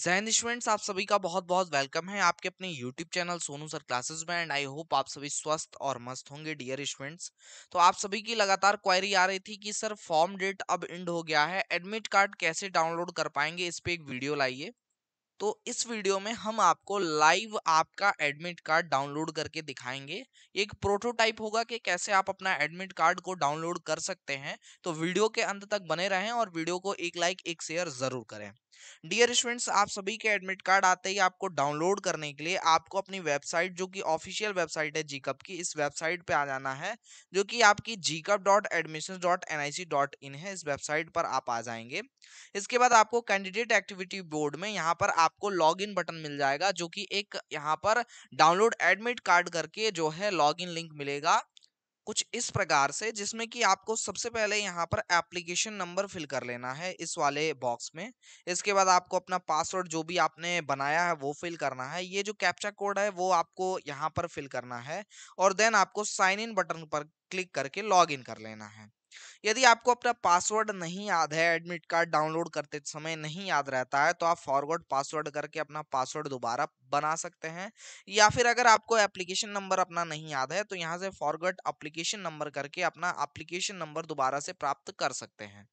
Jain students आप सभी का बहुत बहुत वेलकम है आपके अपने YouTube channel Sonu sir classes में एंड आई होप आप सभी स्वस्थ और मस्त होंगे डियर स्टूडेंट्स तो आप सभी की लगातार क्वायरी आ रही थी कि सर फॉर्म डेट अब एंड हो गया है एडमिट कार्ड कैसे डाउनलोड कर पाएंगे इस पर एक वीडियो लाइए तो इस वीडियो में हम आपको लाइव आपका एडमिट कार्ड डाउनलोड करके दिखाएंगे एक प्रोटोटाइप होगा कि कैसे आप अपना एडमिट कार्ड को डाउनलोड कर सकते हैं तो वीडियो के अंत तक बने रहें और वीडियो को एक लाइक एक शेयर ज़रूर करें डियर स्टूडेंट्स आप सभी के एडमिट कार्ड आते ही आपको डाउनलोड करने के लिए आपको अपनी वेबसाइट जो कि ऑफिशियल वेबसाइट है जीकप की इस वेबसाइट पे आ जाना है जो कि आपकी JEECUP dot admission dot N I C dot in है इस वेबसाइट पर आप आ जाएंगे इसके बाद आपको कैंडिडेट एक्टिविटी बोर्ड में यहाँ पर आपको लॉग इन बटन मिल जाएगा जो कि एक यहाँ पर डाउनलोड एडमिट कार्ड करके जो है लॉग इन लिंक मिलेगा कुछ इस प्रकार से जिसमें कि आपको सबसे पहले यहाँ पर एप्लीकेशन नंबर फिल कर लेना है इस वाले बॉक्स में इसके बाद आपको अपना पासवर्ड जो भी आपने बनाया है वो फिल करना है ये जो कैप्चा कोड है वो आपको यहाँ पर फिल करना है और देन आपको साइन इन बटन पर क्लिक करके लॉग इन कर लेना है यदि आपको अपना पासवर्ड नहीं याद है एडमिट कार्ड डाउनलोड करते समय नहीं याद रहता है तो आप फॉरवर्ड पासवर्ड करके अपना पासवर्ड दोबारा बना सकते हैं या फिर अगर आपको एप्लीकेशन नंबर अपना नहीं याद है तो यहाँ से फॉरवर्ड एप्लीकेशन नंबर करके अपना एप्लीकेशन नंबर दोबारा से प्राप्त कर सकते हैं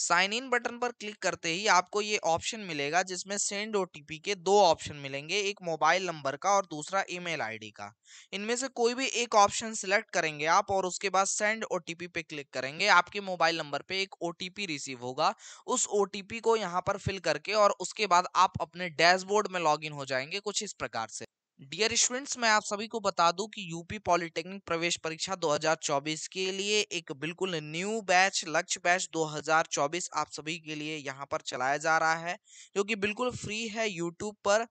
साइन इन बटन पर क्लिक करते ही आपको ये ऑप्शन मिलेगा जिसमें सेंड ओटीपी के दो ऑप्शन मिलेंगे एक मोबाइल नंबर का और दूसरा ईमेल आईडी का इनमें से कोई भी एक ऑप्शन सिलेक्ट करेंगे आप और उसके बाद सेंड ओटीपी पे क्लिक करेंगे आपके मोबाइल नंबर पे एक ओटीपी रिसीव होगा उस ओटीपी को यहाँ पर फिल करके और उसके बाद आप अपने डैशबोर्ड में लॉग हो जाएंगे कुछ इस प्रकार से डियर स्टूडेंट्स मैं आप सभी को बता दूं कि यूपी पॉलिटेक्निक प्रवेश परीक्षा 2024 के लिए एक बिल्कुल न्यू बैच लक्ष्य बैच 2024 आप सभी के लिए यहां पर चलाया जा रहा है जो कि बिल्कुल फ्री है यूट्यूब पर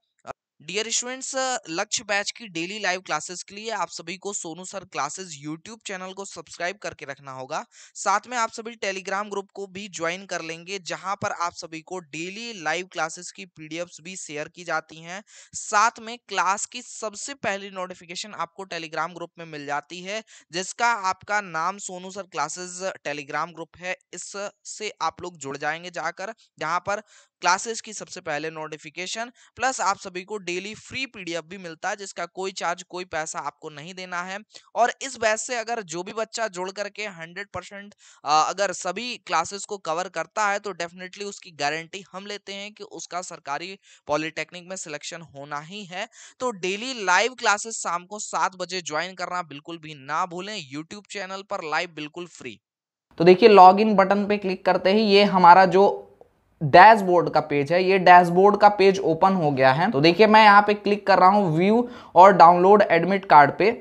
डियर स्टूडेंट्स लक्ष्य बैच की डेली लाइव क्लासेस के लिए आप सभी को Sonu sir classes YouTube channel को सब्सक्राइब करके रखना होगा साथ में आप सभी टेलीग्राम ग्रुप को भी ज्वाइन कर लेंगे जहां पर आप सभी को डेली लाइव क्लासेस की पीडीएफ्स भी शेयर की जाती हैं साथ में क्लास की सबसे पहली नोटिफिकेशन आपको टेलीग्राम ग्रुप में मिल जाती है जिसका आपका नाम Sonu sir classes Telegram group है इससे आप लोग जुड़ जाएंगे जाकर जहां पर क्लासेस की सबसे पहले नोटिफिकेशन प्लस आप सभी को डेली फ्री पीडीएफ भी मिलता है जिसका कोई चार्ज कोई पैसा आपको नहीं देना है और इस बैच से अगर जो भी बच्चा जोड़ करके हंड्रेड परसेंट अगर सभी क्लासेस को कवर करता है तो डेफिनेटली उसकी गारंटी हम लेते हैं कि उसका सरकारी पॉलिटेक्निक में सिलेक्शन होना ही है तो डेली लाइव क्लासेस शाम को सात बजे ज्वाइन करना बिल्कुल भी ना भूलें यूट्यूब चैनल पर लाइव बिल्कुल फ्री तो देखिए लॉग बटन पे क्लिक करते ही ये हमारा जो डैशबोर्ड का पेज है ये डैशबोर्ड का पेज ओपन हो गया है तो देखिए मैं यहाँ पे क्लिक कर रहा हूँ व्यू और डाउनलोड एडमिट कार्ड पे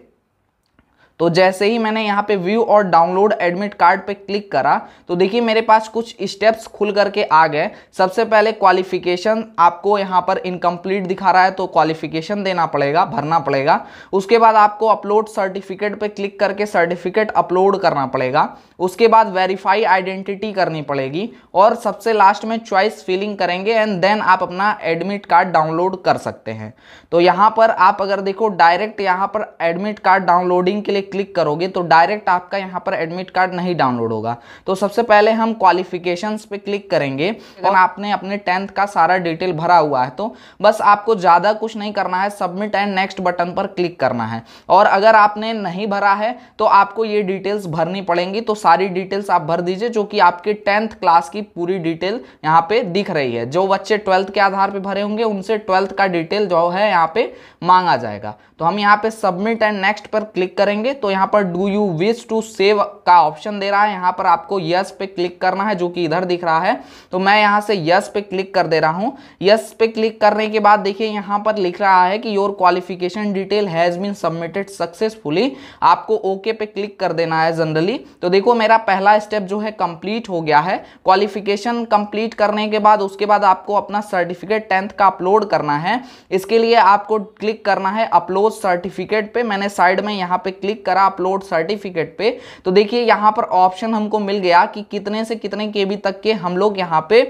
तो जैसे ही मैंने यहाँ पे व्यू और डाउनलोड एडमिट कार्ड पे क्लिक करा तो देखिए मेरे पास कुछ स्टेप्स खुल करके आ गए सबसे पहले क्वालिफिकेशन आपको यहाँ पर इनकम्प्लीट दिखा रहा है तो क्वालिफिकेशन देना पड़ेगा भरना पड़ेगा उसके बाद आपको अपलोड सर्टिफिकेट पे क्लिक करके सर्टिफिकेट अपलोड करना पड़ेगा उसके बाद वेरीफाई आइडेंटिटी करनी पड़ेगी और सबसे लास्ट में चॉइस फिलिंग करेंगे एंड देन आप अपना एडमिट कार्ड डाउनलोड कर सकते हैं तो यहाँ पर आप अगर देखो डायरेक्ट यहाँ पर एडमिट कार्ड डाउनलोडिंग के लिए क्लिक करोगे तो डायरेक्ट आपका यहाँ पर एडमिट कार्ड नहीं डाउनलोड होगा तो सबसे पहले हम क्वालिफिकेशन पे क्लिक करेंगे और आपने अपने टेंथ का सारा डिटेल भरा हुआ है तो बस आपको ज़्यादा कुछ नहीं करना है सबमिट एंड नेक्स्ट बटन पर क्लिक करना है और अगर आपने नहीं भरा है तो आपको ये डिटेल्स भरनी पड़ेंगी तो सारी डिटेल्स आप भर दीजिए जो कि आपके टेंथ क्लास की पूरी डिटेल यहाँ पे दिख रही है जो बच्चे ट्वेल्थ के आधार पर भरे होंगे उनसे ट्वेल्थ का डिटेल जो है यहाँ पे मांगा जाएगा तो हम यहाँ पे सबमिट एंड नेक्स्ट पर क्लिक करेंगे तो यहाँ पर do you wish to save का ऑप्शन दे रहा है यहाँ पर आपको यस पे क्लिक करना है जो कि इधर दिख रहा है तो मैं यहाँ से यस पे क्लिक कर दे रहा हूँ यस पे क्लिक करने के बाद देखिए यहाँ पर लिख रहा है कि your qualification detail has been submitted successfully आपको ओके पे क्लिक कर देना है जनरली तो देखो मेरा पहला स्टेप जो है कंप्लीट हो गया है क्वालिफिकेशन कंप्लीट करने के बाद उसके बाद आपको अपना सर्टिफिकेट टेंथ का अपलोड करना है इसके लिए आपको क्लिक करना है अपलोड सर्टिफिकेट पे मैंने साइड में यहाँ पे क्लिक क्लिक करा अपलोड सर्टिफिकेट पे तो देखिए यहाँ पर ऑप्शन हमको मिल गया कि कितने से कितने के बी तक के हम लोग यहाँ पे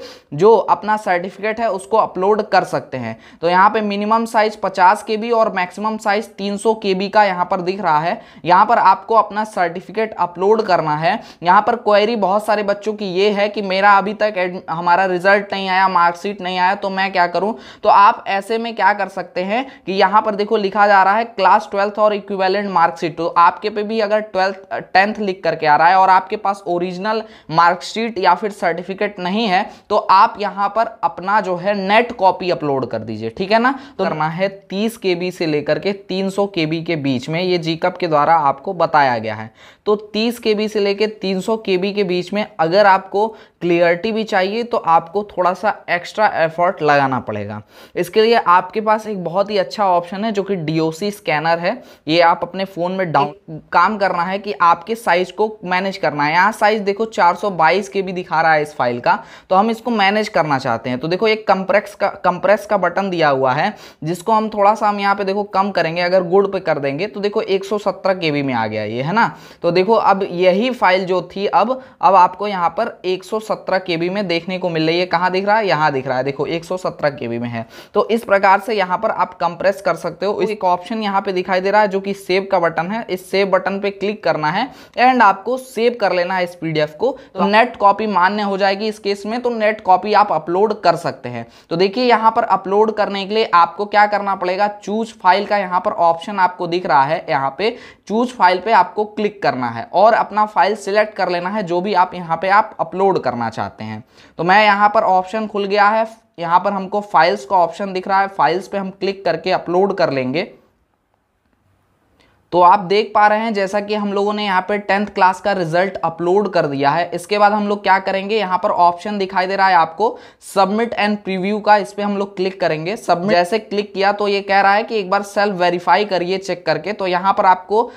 जो अपना सर्टिफिकेट है उसको अपलोड कर सकते हैं तो यहाँ पे मिनिमम साइज पचास के बी और मैक्सिमम साइज 300 के बी का यहाँ पर दिख रहा है यहाँ पर आपको अपना सर्टिफिकेट अपलोड करना है यहाँ पर क्वेरी बहुत सारे बच्चों की ये है कि मेरा अभी तक हमारा रिजल्ट नहीं आया मार्कशीट नहीं आया तो मैं क्या करूँ तो आप ऐसे में क्या कर सकते हैं कि यहाँ पर देखो लिखा जा रहा है क्लास ट्वेल्थ और इक्विवेलेंट मार्कशीट तो आपके पे भी अगर ट्वेल्थ टेंथ लिख करके आ रहा है और आपके पास ओरिजिनल मार्कशीट या फिर सर्टिफिकेट नहीं है तो आप यहाँ पर अपना जो है नेट कॉपी अपलोड कर दीजिए ठीक है ना तो करना है तीस के से लेकर के तीन सौ के बीच में ये जीकप के द्वारा आपको बताया गया है तो तीस के से लेकर तीन सौ के बीच में अगर आपको क्लियरिटी भी चाहिए तो आपको थोड़ा सा एक्स्ट्रा एफर्ट लगाना पड़ेगा इसके लिए आपके पास एक बहुत ही अच्छा ऑप्शन है जो कि डीओसी स्कैनर है ये आप अपने फ़ोन में डाउन काम करना है कि आपके साइज़ को मैनेज करना है यहाँ साइज़ देखो 422 के भी दिखा रहा है इस फाइल का तो हम इसको मैनेज करना चाहते हैं तो देखो एक कंप्रेस का कंप्रेस का बटन दिया हुआ है जिसको हम थोड़ा सा हम यहाँ पे देखो कम करेंगे अगर गुड पे कर देंगे तो देखो एक सौ में आ गया ये है ना तो देखो अब यही फाइल जो थी अब अब आपको यहाँ पर एक सौ में देखने को मिल रही है कहाँ दिख रहा है यहाँ दिख रहा है देखो एक सौ में है तो इस प्रकार से यहाँ पर आप कंप्रेस कर सकते हो एक ऑप्शन यहाँ पे दिखाई दे रहा है जो कि सेव का बटन है सेव बटन पे क्लिक करना है एंड आपको सेव कर लेना है इस पीडीएफ को तो नेट तो कॉपी मान्य हो जाएगी इस केस में तो नेट कॉपी आप अपलोड कर सकते हैं तो देखिए यहाँ पर अपलोड करने के लिए आपको क्या करना पड़ेगा चूज फाइल का यहाँ पर ऑप्शन आपको दिख रहा है यहाँ पे चूज फाइल पे आपको क्लिक करना है और अपना फाइल सिलेक्ट कर लेना है जो भी आप यहाँ पे आप अपलोड करना चाहते हैं तो मैं यहाँ पर ऑप्शन खुल गया है यहां पर हमको फाइल्स का ऑप्शन दिख रहा है फाइल्स पे हम क्लिक करके अपलोड कर लेंगे तो आप देख पा रहे हैं जैसा कि हम लोगों ने यहाँ पे टेंथ क्लास का रिजल्ट अपलोड कर दिया है इसके बाद हम लोग क्या करेंगे यहाँ पर ऑप्शन दिखाई दे रहा है आपको सबमिट एंड प्रीव्यू का इस पर हम लोग क्लिक करेंगे सबमिट जैसे क्लिक किया तो ये कह रहा है कि एक बार सेल्फ वेरीफाई करिए चेक करके तो यहाँ पर आपको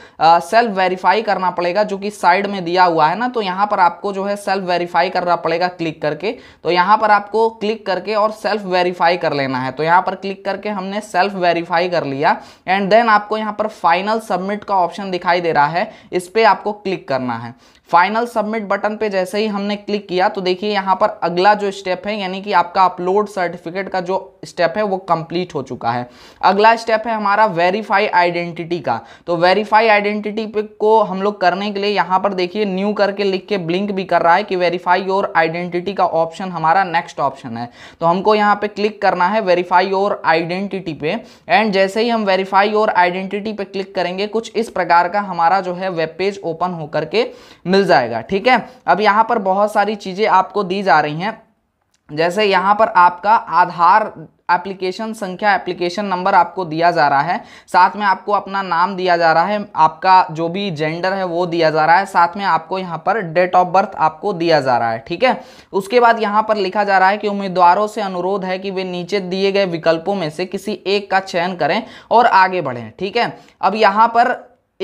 सेल्फ वेरीफाई करना पड़ेगा जो कि साइड में दिया हुआ है ना तो यहाँ पर आपको जो है सेल्फ वेरीफाई करना पड़ेगा क्लिक करके तो यहाँ पर आपको क्लिक करके और सेल्फ वेरीफाई कर लेना है तो यहाँ पर क्लिक करके हमने सेल्फ वेरीफाई कर लिया एंड देन आपको यहाँ पर फाइनल सबमिट सबमिट का ऑप्शन दिखाई दे रहा है इस पर आपको क्लिक करना है फाइनल सबमिट बटन पे जैसे ही हमने क्लिक किया तो देखिए यहाँ पर अगला जो स्टेप है यानी कि आपका अपलोड सर्टिफिकेट का जो स्टेप है वो कंप्लीट हो चुका है अगला स्टेप है हमारा वेरीफाई आइडेंटिटी का तो वेरीफाई आइडेंटिटी को हम लोग करने के लिए यहाँ पर देखिए न्यू करके लिख के ब्लिंक भी कर रहा है कि वेरीफाई योर आइडेंटिटी का ऑप्शन हमारा नेक्स्ट ऑप्शन है तो हमको यहाँ पे क्लिक करना है वेरीफाई योर आइडेंटिटी पे एंड जैसे ही हम वेरीफाई योर आइडेंटिटी पे क्लिक करेंगे कुछ इस प्रकार का हमारा जो है वेब पेज ओपन होकर के मिल मिल जाएगा ठीक है अब यहाँ पर बहुत सारी चीज़ें आपको दी जा रही हैं जैसे यहाँ पर आपका आधार एप्लीकेशन संख्या एप्लीकेशन नंबर आपको दिया जा रहा है साथ में आपको अपना नाम दिया जा रहा है आपका जो भी जेंडर है वो दिया जा रहा है साथ में आपको यहाँ पर डेट ऑफ बर्थ आपको दिया जा रहा है ठीक है उसके बाद यहाँ पर लिखा जा रहा है कि उम्मीदवारों से अनुरोध है कि वे नीचे दिए गए विकल्पों में से किसी एक का चयन करें और आगे बढ़ें ठीक है अब यहाँ पर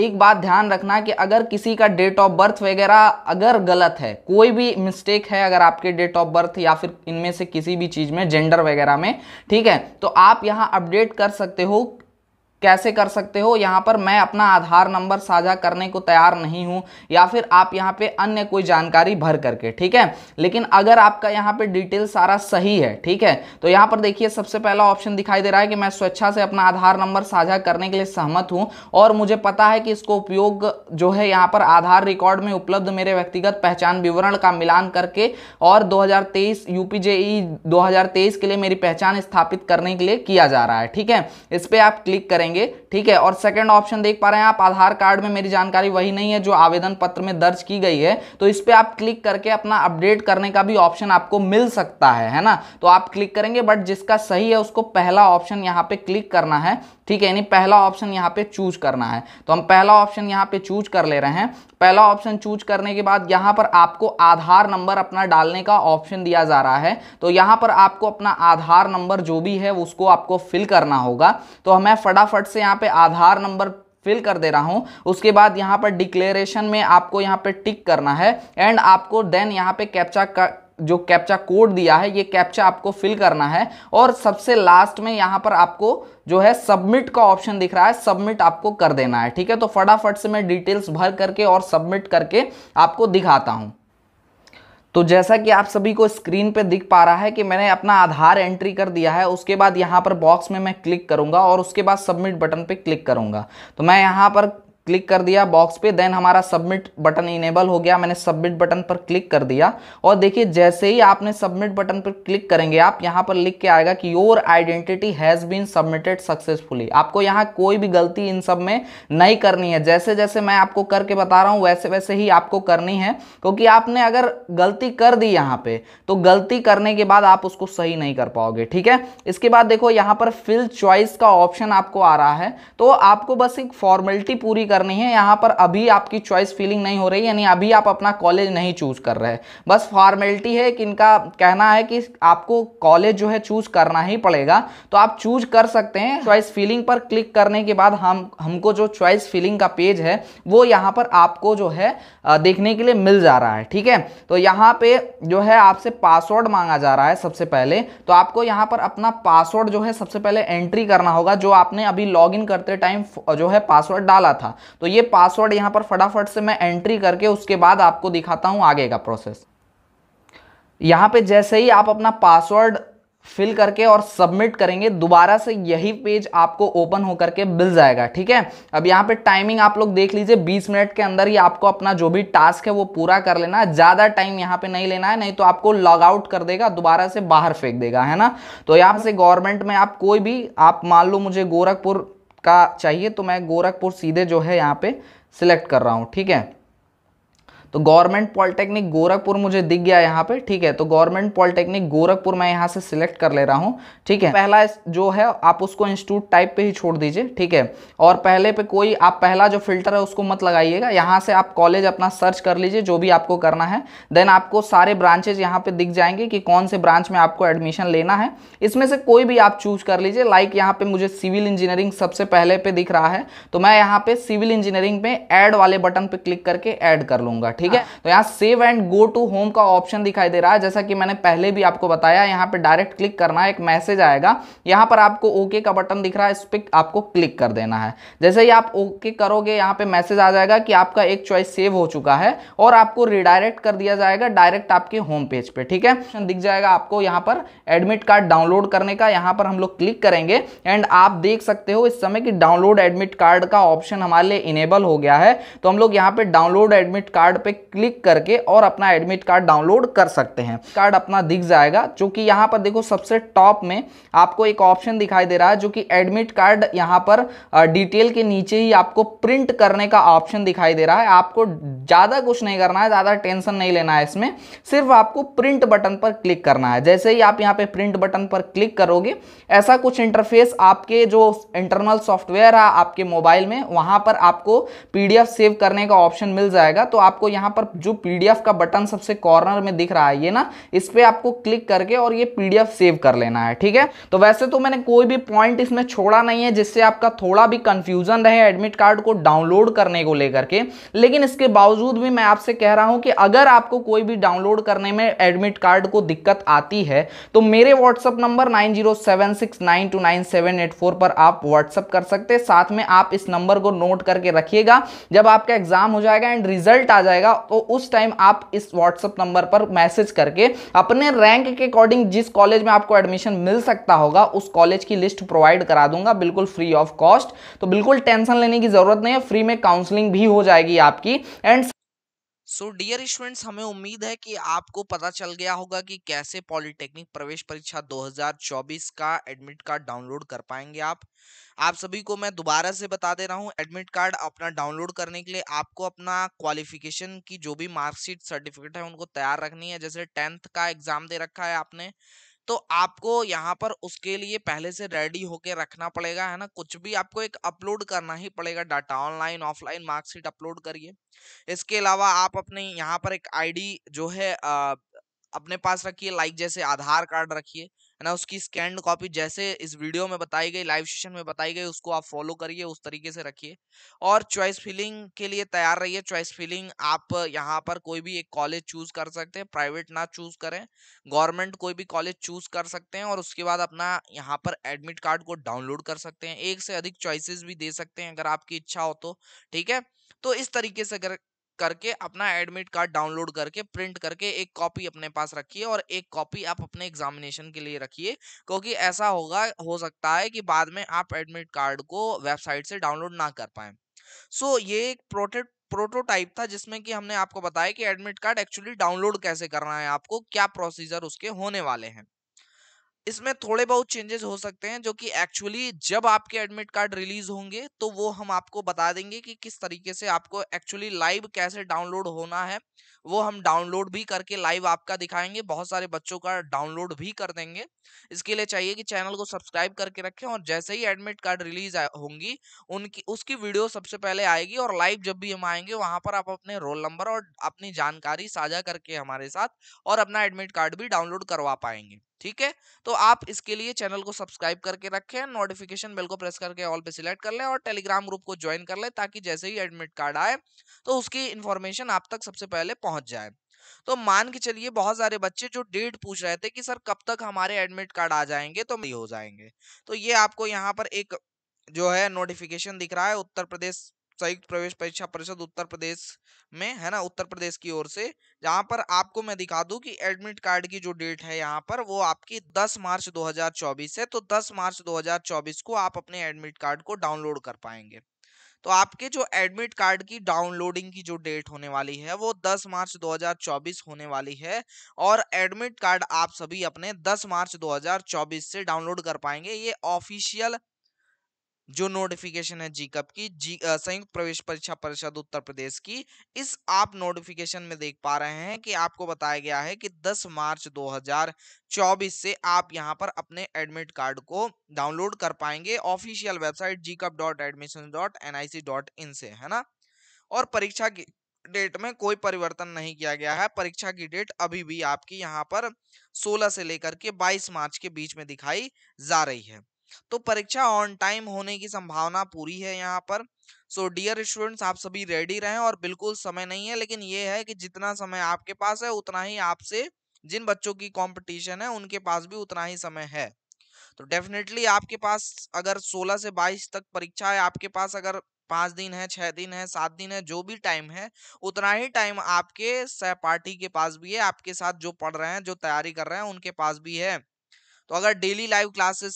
एक बात ध्यान रखना कि अगर किसी का डेट ऑफ बर्थ वगैरह अगर गलत है कोई भी मिस्टेक है अगर आपके डेट ऑफ बर्थ या फिर इनमें से किसी भी चीज़ में जेंडर वगैरह में ठीक है तो आप यहाँ अपडेट कर सकते हो कैसे कर सकते हो यहाँ पर मैं अपना आधार नंबर साझा करने को तैयार नहीं हूँ या फिर आप यहाँ पे अन्य कोई जानकारी भर करके ठीक है लेकिन अगर आपका यहाँ पे डिटेल सारा सही है ठीक है तो यहाँ पर देखिए सबसे पहला ऑप्शन दिखाई दे रहा है कि मैं स्वेच्छा से अपना आधार नंबर साझा करने के लिए सहमत हूँ और मुझे पता है कि इसको उपयोग जो है यहाँ पर आधार रिकॉर्ड में उपलब्ध मेरे व्यक्तिगत पहचान विवरण का मिलान करके और दो हजार e तेईस के लिए मेरी पहचान स्थापित करने के लिए किया जा रहा है ठीक है इस पर आप क्लिक करेंगे जाएंगे ठीक है और सेकंड ऑप्शन देख पा रहे हैं आप आधार कार्ड में मेरी जानकारी वही नहीं है जो आवेदन पत्र में दर्ज की गई है तो इस पर आप क्लिक करके अपना अपडेट करने का भी ऑप्शन आपको मिल सकता है है ना तो आप क्लिक करेंगे बट जिसका सही है उसको पहला ऑप्शन यहाँ पे क्लिक करना है ठीक है यानी पहला ऑप्शन यहाँ पे चूज करना है तो हम पहला ऑप्शन यहाँ पे चूज कर ले रहे हैं पहला ऑप्शन चूज करने के बाद यहाँ पर आपको आधार नंबर अपना डालने का ऑप्शन दिया जा रहा है तो यहाँ पर आपको अपना आधार नंबर जो भी है उसको आपको फिल करना होगा तो हमें फटाफट फटाफट से यहाँ पे आधार नंबर फिल कर दे रहा हूँ उसके बाद यहाँ पर डिक्लेरेशन में आपको यहाँ पे टिक करना है एंड आपको देन यहाँ पे कैप्चा का जो कैप्चा कोड दिया है ये कैप्चा आपको फिल करना है और सबसे लास्ट में यहाँ पर आपको जो है सबमिट का ऑप्शन दिख रहा है सबमिट आपको कर देना है ठीक है तो फटाफट से मैं डिटेल्स भर करके और सबमिट करके आपको दिखाता हूँ तो जैसा कि आप सभी को स्क्रीन पे दिख पा रहा है कि मैंने अपना आधार एंट्री कर दिया है उसके बाद यहाँ पर बॉक्स में मैं क्लिक करूँगा और उसके बाद सबमिट बटन पे क्लिक करूँगा तो मैं यहाँ पर क्लिक कर दिया बॉक्स पे देन हमारा सबमिट बटन इनेबल हो गया मैंने सबमिट बटन पर क्लिक कर दिया और देखिए जैसे ही आपने सबमिट बटन पर क्लिक करेंगे आप यहाँ पर लिख के आएगा कि your identity has been submitted successfully आपको यहाँ कोई भी गलती इन सब में नहीं करनी है जैसे जैसे मैं आपको करके बता रहा हूँ वैसे वैसे ही आपको करनी है क्योंकि आपने अगर गलती कर दी यहाँ पे तो गलती करने के बाद आप उसको सही नहीं कर पाओगे ठीक है इसके बाद देखो यहाँ पर फिल चॉइस का ऑप्शन आपको आ रहा है तो आपको बस एक फॉर्मेलिटी पूरी कर करनी है यहाँ पर अभी आपकी चॉइस फीलिंग नहीं हो रही यानी अभी आप अपना कॉलेज नहीं चूज़ कर रहे बस फॉर्मेलिटी है कि इनका कहना है कि आपको कॉलेज जो है चूज़ करना ही पड़ेगा तो आप चूज कर सकते हैं चॉइस फीलिंग पर क्लिक करने के बाद हम हमको जो चॉइस फीलिंग का पेज है वो यहाँ पर आपको जो है देखने के लिए मिल जा रहा है ठीक है तो यहाँ पे जो है आपसे पासवर्ड मांगा जा रहा है सबसे पहले तो आपको यहाँ पर अपना पासवर्ड जो है सबसे पहले एंट्री करना होगा जो आपने अभी लॉग करते टाइम जो है पासवर्ड डाला था तो ये पासवर्ड यहाँ पर फटाफट से मैं एंट्री करके उसके बाद आपको दिखाता हूँ आगे का प्रोसेस यहाँ पे जैसे ही आप अपना पासवर्ड फिल करके और सबमिट करेंगे दोबारा से यही पेज आपको ओपन हो करके मिल जाएगा ठीक है अब यहाँ पे टाइमिंग आप लोग देख लीजिए 20 मिनट के अंदर ही आपको अपना जो भी टास्क है वो पूरा कर लेना है ज़्यादा टाइम यहाँ पे नहीं लेना है नहीं तो आपको लॉग आउट कर देगा दोबारा से बाहर फेंक देगा है ना तो यहाँ से गवर्नमेंट में आप कोई भी आप मान लो मुझे गोरखपुर का चाहिए तो मैं गोरखपुर सीधे जो है यहाँ पे सिलेक्ट कर रहा हूँ ठीक है तो गवर्नमेंट पॉलिटेक्निक गोरखपुर मुझे दिख गया यहाँ पे ठीक है तो गवर्नमेंट पॉलिटेक्निक गोरखपुर मैं यहाँ से सिलेक्ट कर ले रहा हूँ ठीक है पहला जो है आप उसको इंस्टीट्यूट टाइप पे ही छोड़ दीजिए ठीक है और पहले पे कोई आप पहला जो फिल्टर है उसको मत लगाइएगा यहाँ से आप कॉलेज अपना सर्च कर लीजिए जो भी आपको करना है देन आपको सारे ब्रांचेज यहाँ पे दिख जाएंगे कि कौन से ब्रांच में आपको एडमिशन लेना है इसमें से कोई भी आप चूज कर लीजिए लाइक यहाँ पे मुझे सिविल इंजीनियरिंग सबसे पहले पे दिख रहा है तो मैं यहाँ पे सिविल इंजीनियरिंग में एड वाले बटन पे क्लिक करके एड कर लूँगा ठीक है तो यहाँ save and go to home का ऑप्शन दिखाई दे रहा है जैसा कि मैंने पहले भी आपको बताया यहाँ पे डायरेक्ट क्लिक करना एक मैसेज आएगा यहाँ पर आपको ओके okay का बटन दिख रहा है इस पर आपको क्लिक कर देना है जैसे ही आप ओके okay करोगे यहाँ पे मैसेज आ जाएगा कि आपका एक चॉइस सेव हो चुका है और आपको रिडायरेक्ट कर दिया जाएगा डायरेक्ट आपके होम पेज पर ठीक है ऑप्शन दिख जाएगा आपको यहाँ पर एडमिट कार्ड डाउनलोड करने का यहाँ पर हम लोग क्लिक करेंगे एंड आप देख सकते हो इस समय कि डाउनलोड एडमिट कार्ड का ऑप्शन हमारे लिए इनेबल हो गया है तो हम लोग यहाँ पे डाउनलोड एडमिट कार्ड पे पे क्लिक करके और अपना एडमिट कार्ड डाउनलोड कर सकते हैं कार्ड अपना दिख जाएगा जो कि यहाँ पर देखो सबसे टॉप में आपको एक ऑप्शन दिखाई दे रहा है जो कि एडमिट कार्ड यहाँ पर डिटेल के नीचे ही आपको प्रिंट करने का ऑप्शन दिखाई दे रहा है आपको ज़्यादा कुछ नहीं करना है ज़्यादा टेंशन नहीं लेना है इसमें सिर्फ आपको प्रिंट बटन पर क्लिक करना है जैसे ही आप यहाँ पर प्रिंट बटन पर क्लिक करोगे ऐसा कुछ इंटरफेस आपके जो इंटरनल सॉफ्टवेयर है आपके मोबाइल में वहाँ पर आपको पी सेव करने का ऑप्शन मिल जाएगा तो आपको यहाँ पर जो पीडीएफ का बटन सबसे कॉर्नर में दिख रहा है ये ना इस पर आपको क्लिक करके और ये पीडीएफ सेव कर लेना है ठीक है तो वैसे तो मैंने कोई भी पॉइंट इसमें छोड़ा नहीं है जिससे आपका थोड़ा भी कंफ्यूजन रहे एडमिट कार्ड को डाउनलोड करने को लेकर के लेकिन इसके बावजूद भी मैं आपसे कह रहा हूँ कि अगर आपको कोई भी डाउनलोड करने में एडमिट कार्ड को दिक्कत आती है तो मेरे व्हाट्सअप नंबर नाइन पर आप व्हाट्सअप कर सकते हैं साथ में आप इस नंबर को नोट करके रखिएगा जब आपका एग्जाम हो जाएगा एंड रिजल्ट आ जाएगा जाएगा तो उस टाइम आप इस व्हाट्सएप नंबर पर मैसेज करके अपने रैंक के अकॉर्डिंग जिस कॉलेज में आपको एडमिशन मिल सकता होगा उस कॉलेज की लिस्ट प्रोवाइड करा दूंगा बिल्कुल फ्री ऑफ कॉस्ट तो बिल्कुल टेंशन लेने की ज़रूरत नहीं है फ्री में काउंसलिंग भी हो जाएगी आपकी एंड सो डियर स्टूडेंट्स हमें उम्मीद है कि आपको पता चल गया होगा कि कैसे पॉलिटेक्निक प्रवेश परीक्षा 2024 का एडमिट कार्ड डाउनलोड कर पाएंगे आप आप सभी को मैं दोबारा से बता दे रहा हूँ एडमिट कार्ड अपना डाउनलोड करने के लिए आपको अपना क्वालिफिकेशन की जो भी मार्कशीट सर्टिफिकेट है उनको तैयार रखनी है जैसे टेंथ का एग्जाम दे रखा है आपने तो आपको यहाँ पर उसके लिए पहले से रेडी होके रखना पड़ेगा है ना कुछ भी आपको एक अपलोड करना ही पड़ेगा data online offline marksheet upload करिए इसके अलावा आप अपने यहाँ पर एक आईडी जो है आ, अपने पास रखिए लाइक जैसे आधार कार्ड रखिए है ना उसकी स्कैंड कॉपी जैसे इस वीडियो में बताई गई लाइव सेशन में बताई गई उसको आप फॉलो करिए उस तरीके से रखिए और चॉइस फिलिंग के लिए तैयार रहिए चॉइस फिलिंग आप यहाँ पर कोई भी एक कॉलेज चूज कर सकते हैं प्राइवेट ना चूज करें गवर्नमेंट कोई भी कॉलेज चूज कर सकते हैं और उसके बाद अपना यहाँ पर एडमिट कार्ड को डाउनलोड कर सकते हैं एक से अधिक चॉइसिस भी दे सकते हैं अगर आपकी इच्छा हो तो ठीक है तो इस तरीके से अगर करके अपना एडमिट कार्ड डाउनलोड करके प्रिंट करके एक कॉपी अपने पास रखिए और एक कॉपी आप अपने एग्जामिनेशन के लिए रखिए क्योंकि ऐसा होगा हो सकता है कि बाद में आप एडमिट कार्ड को वेबसाइट से डाउनलोड ना कर पाए सो so, ये एक प्रोटेक्ट प्रोटोटाइप था जिसमें कि हमने आपको बताया कि एडमिट कार्ड एक्चुअली डाउनलोड कैसे करना है आपको क्या प्रोसीजर उसके होने वाले हैं इसमें थोड़े बहुत चेंजेस हो सकते हैं जो कि एक्चुअली जब आपके एडमिट कार्ड रिलीज होंगे तो वो हम आपको बता देंगे कि किस तरीके से आपको एक्चुअली लाइव कैसे डाउनलोड होना है वो हम डाउनलोड भी करके लाइव आपका दिखाएंगे बहुत सारे बच्चों का डाउनलोड भी कर देंगे इसके लिए चाहिए कि चैनल को सब्सक्राइब करके रखें और जैसे ही एडमिट कार्ड रिलीज होंगी उनकी उसकी वीडियो सबसे पहले आएगी और लाइव जब भी हम आएंगे वहां पर आप अपने रोल नंबर और अपनी जानकारी साझा करके हमारे साथ और अपना एडमिट कार्ड भी डाउनलोड करवा पाएंगे ठीक है तो आप इसके लिए चैनल को सब्सक्राइब करके रखें नोटिफिकेशन बेल को प्रेस करके ऑल पे सिलेक्ट कर लें और टेलीग्राम ग्रुप को ज्वाइन कर लें ताकि जैसे ही एडमिट कार्ड आए तो उसकी इन्फॉर्मेशन आप तक सबसे पहले पहुंच जाए तो मान के चलिए बहुत सारे बच्चे जो डेट पूछ रहे थे कि सर कब तक हमारे एडमिट कार्ड आ जाएंगे तो हो जाएंगे तो ये आपको यहाँ पर एक जो है नोटिफिकेशन दिख रहा है उत्तर प्रदेश संयुक्त प्रवेश परीक्षा परिषद उत्तर प्रदेश में है ना उत्तर प्रदेश की ओर से जहाँ पर आपको मैं दिखा दूँ कि एडमिट कार्ड की जो डेट है यहाँ पर वो आपकी 10 मार्च 2024 है तो 10 मार्च 2024 को आप अपने एडमिट कार्ड को डाउनलोड कर पाएंगे तो आपके जो एडमिट कार्ड की डाउनलोडिंग की जो डेट होने वाली है वो 10 मार्च 2024 होने वाली है और एडमिट कार्ड आप सभी अपने 10 मार्च 2024 से डाउनलोड कर पाएंगे ये ऑफिशियल जो नोटिफिकेशन है जी की जी संयुक्त प्रवेश परीक्षा परिषद उत्तर प्रदेश की इस आप नोटिफिकेशन में देख पा रहे हैं कि आपको बताया गया है कि 10 मार्च 2024 से आप यहां पर अपने एडमिट कार्ड को डाउनलोड कर पाएंगे official website JEECUP dot admission dot N I C dot in से है ना और परीक्षा की डेट में कोई परिवर्तन नहीं किया गया है परीक्षा की डेट अभी भी आपकी यहाँ पर सोलह से लेकर के बाईस मार्च के बीच में दिखाई जा रही है तो परीक्षा ऑन टाइम होने की संभावना पूरी है यहाँ पर सो डियर स्टूडेंट्स आप सभी रेडी रहें और बिल्कुल समय नहीं है लेकिन ये है कि जितना समय आपके पास है उतना ही आपसे जिन बच्चों की कॉम्पिटिशन है उनके पास भी उतना ही समय है तो डेफिनेटली आपके पास अगर 16 से 22 तक परीक्षा है आपके पास अगर पाँच दिन है छः दिन है सात दिन है जो भी टाइम है उतना ही टाइम आपके सहपाठी के पास भी है आपके साथ जो पढ़ रहे हैं जो तैयारी कर रहे हैं उनके पास भी है तो अगर डेली लाइव क्लासेस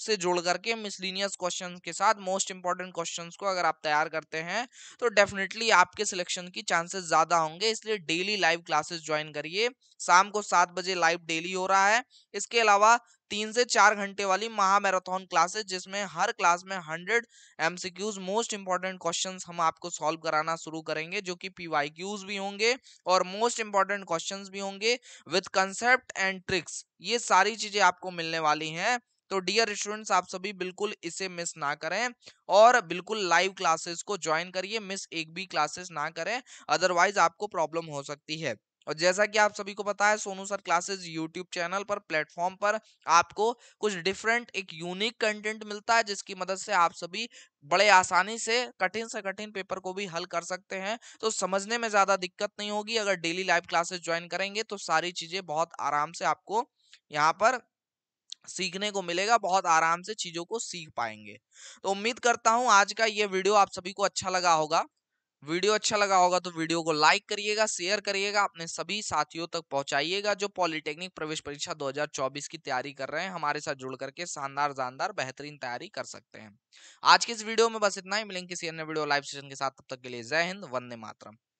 से जोड़ करके मिसलिनियस क्वेश्चन के साथ मोस्ट इंपॉर्टेंट क्वेश्चन को अगर आप तैयार करते हैं तो डेफिनेटली आपके सिलेक्शन की चांसेस ज्यादा होंगे इसलिए डेली लाइव क्लासेस ज्वाइन करिए शाम को सात बजे लाइव डेली हो रहा है इसके अलावा तीन से चार घंटे वाली महामैराथन क्लासेस जिसमें हर क्लास में hundred MCQs most important question हम आपको सॉल्व कराना शुरू करेंगे जो कि पीवाईक्यूज भी होंगे और मोस्ट इंपॉर्टेंट क्वेश्चन भी होंगे विद कंसेप्ट एंड ट्रिक्स ये सारी चीजें आपको मिलने वाली हैं तो डियर स्टूडेंट्स आप सभी बिल्कुल इसे मिस ना करें और बिल्कुल लाइव क्लासेस को ज्वाइन करिए मिस एक भी क्लासेस ना करें अदरवाइज आपको प्रॉब्लम हो सकती है और जैसा कि आप सभी को पता है Sonu sir classes YouTube channel पर प्लेटफॉर्म पर आपको कुछ डिफरेंट एक यूनिक कंटेंट मिलता है जिसकी मदद से आप सभी बड़े आसानी से कठिन से कठिन पेपर को भी हल कर सकते हैं तो समझने में ज़्यादा दिक्कत नहीं होगी अगर डेली लाइव क्लासेस ज्वाइन करेंगे तो सारी चीज़ें बहुत आराम से आपको यहाँ पर सीखने को मिलेगा बहुत आराम से चीज़ों को सीख पाएंगे तो उम्मीद करता हूँ आज का ये वीडियो आप सभी को अच्छा लगा होगा वीडियो अच्छा लगा होगा तो वीडियो को लाइक करिएगा शेयर करिएगा अपने सभी साथियों तक पहुंचाइएगा जो पॉलिटेक्निक प्रवेश परीक्षा 2024 की तैयारी कर रहे हैं हमारे साथ जुड़ करके शानदार जानदार बेहतरीन तैयारी कर सकते हैं आज के इस वीडियो में बस इतना ही मिलेंगे किसी अन्य वीडियो लाइव सेशन के साथ तब तक के लिए जय हिंद वंदे मातरम